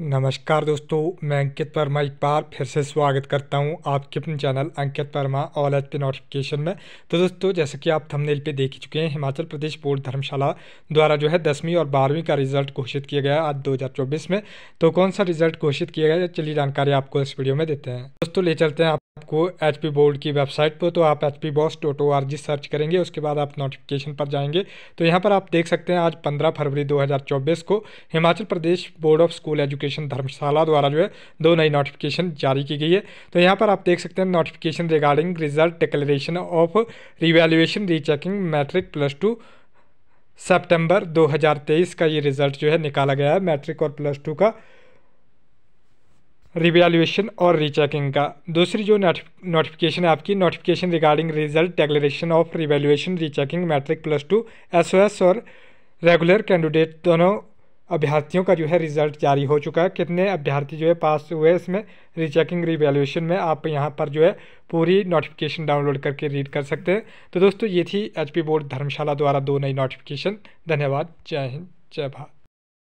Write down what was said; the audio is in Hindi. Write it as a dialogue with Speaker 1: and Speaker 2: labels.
Speaker 1: नमस्कार दोस्तों मैं अंकित वर्मा एक बार फिर से स्वागत करता हूं आपके अपने channel Ankit Verma all H पे नोटिफिकेशन में तो दोस्तों जैसे कि आप थंबनेल पे देख चुके हैं हिमाचल प्रदेश बोर्ड धर्मशाला द्वारा जो है दसवीं और बारहवीं का रिजल्ट घोषित किया गया आज 2024 में तो कौन सा रिजल्ट घोषित किया गया चलिए जानकारी आपको इस वीडियो में देते हैं दोस्तों ले चलते हैं आप आपको एच पी बोर्ड की वेबसाइट पर तो आप H P BOSE dot O R G search करेंगे उसके बाद आप नोटिफिकेशन पर जाएंगे तो यहाँ पर आप देख सकते हैं आज 15 फरवरी 2024 को Himachal Pradesh board of school education Dharamshala द्वारा जो है दो नई नोटिफिकेशन जारी की गई है तो यहाँ पर आप देख सकते हैं notification regarding result declaration of revaluation rechecking matric plus two September तेईस का ये रिज़ल्ट जो है निकाला गया है मैट्रिक और प्लस टू का रिवेल्युएशन और रीचेकिंग का दूसरी जो नोटिफिकेशन है आपकी notification regarding result declaration of revaluation rechecking matric plus two एस और रेगुलर कैंडिडेट दोनों अभ्यर्थियों का जो है रिजल्ट जारी हो चुका है कितने अभ्यर्थी जो है पास हुए इसमें रीचेकिंग रिवेल्यूशन में आप यहाँ पर जो है पूरी नोटिफिकेशन डाउनलोड करके रीड कर सकते हैं तो दोस्तों ये थी एचपी बोर्ड धर्मशाला द्वारा दो नई नोटिफिकेशन धन्यवाद जय हिंद जय भारत